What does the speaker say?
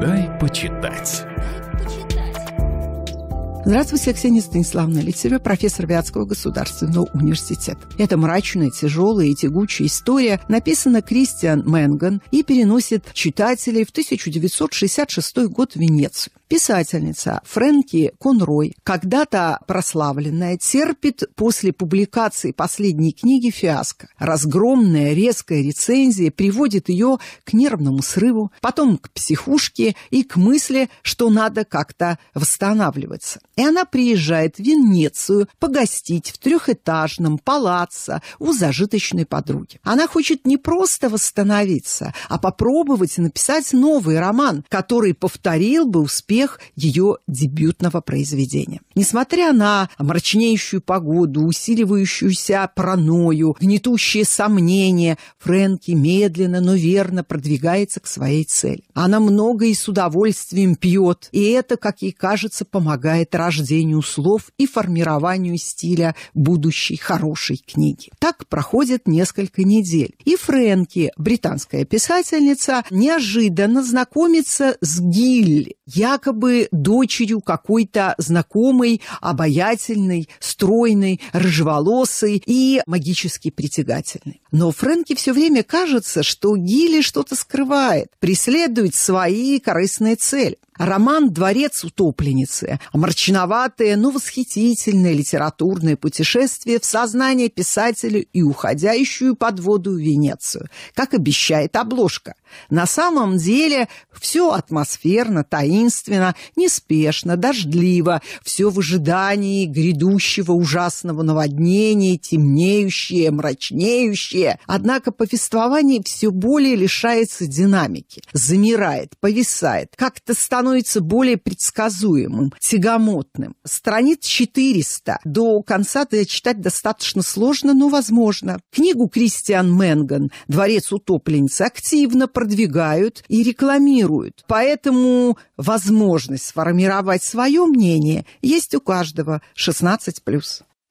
Дай почитать. Здравствуйте, Ксения Станиславовна Алексеева, профессор Вятского государственного университета. Эта мрачная, тяжелая и тягучая история написана Кристиан Мэнган и переносит читателей в 1966 год в Венецию. Писательница Фрэнки Конрой, когда-то прославленная, терпит после публикации последней книги фиаско. Разгромная, резкая рецензия приводит ее к нервному срыву, потом к психушке и к мысли, что надо как-то восстанавливаться. И она приезжает в Венецию погостить в трехэтажном палаце у зажиточной подруги. Она хочет не просто восстановиться, а попробовать написать новый роман, который повторил бы успех успех ее дебютного произведения. Несмотря на мрачнейшую погоду, усиливающуюся праною, гнетущие сомнения, Фрэнки медленно, но верно продвигается к своей цели. Она много и с удовольствием пьет, и это, как ей кажется, помогает рождению слов и формированию стиля будущей хорошей книги. Так проходит несколько недель. И Фрэнки, британская писательница, неожиданно знакомится с Гилли, якобы якобы дочерью какой-то знакомой, обаятельной, стройной, рыжеволосой и магически притягательной. Но Фрэнке все время кажется, что Гилли что-то скрывает, преследует свои корыстные цели. Роман «Дворец утопленницы» – мрачноватое, но восхитительное литературное путешествие в сознание писателя и уходящую под воду Венецию, как обещает обложка. На самом деле все атмосферно, таинственно, неспешно, дождливо, все в ожидании грядущего ужасного наводнения, темнеющее, мрачнеющее. Однако повествование все более лишается динамики, замирает, повисает, как-то становится становится более предсказуемым, тягомотным. Страниц 400 до конца читать достаточно сложно, но возможно. Книгу Кристиан Менган «Дворец утопленницы» активно продвигают и рекламируют. Поэтому возможность сформировать свое мнение есть у каждого 16+.